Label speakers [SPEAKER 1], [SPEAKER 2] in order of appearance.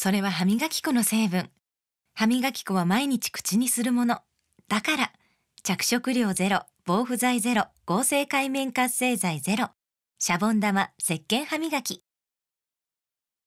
[SPEAKER 1] それは歯磨き粉の成分歯磨き粉は毎日口にするもの。だから、着色料ゼロ、防腐剤ゼロ、合成界面活性剤ゼロ、シャボン玉、石鹸歯磨き。